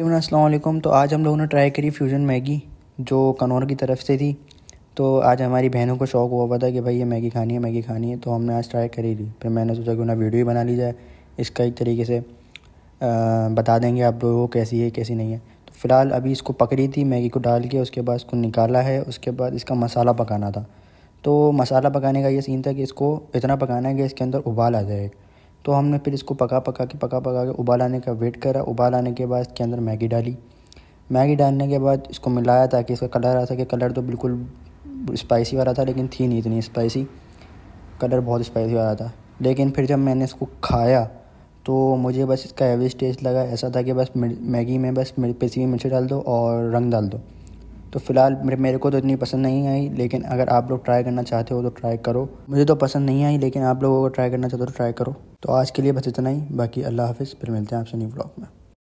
असलम तो आज हम लोगों ने ट्राई करी फ्यूज़न मैगी जो कनौर की तरफ से थी तो आज हमारी बहनों को शौक़ हुआ हुआ था कि भाई ये मैगी खानी है मैगी खानी है तो हमने आज ट्राई करी थी फिर मैंने सोचा कि ना वीडियो ही बना ली जाए इसका एक तरीके से आ, बता देंगे आप लोगों को कैसी है कैसी नहीं है तो फ़िलहाल अभी इसको पकड़ी थी मैगी को डाल के उसके बाद इसको निकाला है उसके बाद इसका मसाला पकाना था तो मसाला पकाने का ये सीन था कि इसको इतना पकाना है कि इसके अंदर उबाल आ जाए तो हमने फिर इसको पका पका के पका पका के उबाल आने का वेट करा उबाल आने के बाद इसके अंदर मैगी डाली मैगी डालने के बाद इसको मिलाया ताकि इसका कलर आ सके कलर तो बिल्कुल स्पाइसी वाला था लेकिन थी नहीं इतनी स्पाइसी कलर बहुत स्पाइसी वाला था लेकिन फिर जब मैंने इसको खाया तो मुझे बस इसका एवरेज टेस्ट लगा ऐसा था कि बस मैगी में बस पिसी हुई मिर्ची डाल दो और रंग डाल दो तो फ़िलहाल मेरे को तो इतनी पसंद नहीं आई लेकिन अगर आप लोग ट्राई करना चाहते हो तो ट्राई करो मुझे तो पसंद नहीं आई लेकिन आप लोगों को ट्राई करना चाहते हो तो ट्राई करो तो आज के लिए बस इतना ही बाकी अल्लाह हाफिज़ फिर मिलते हैं आपसे न्यू ब्लॉग में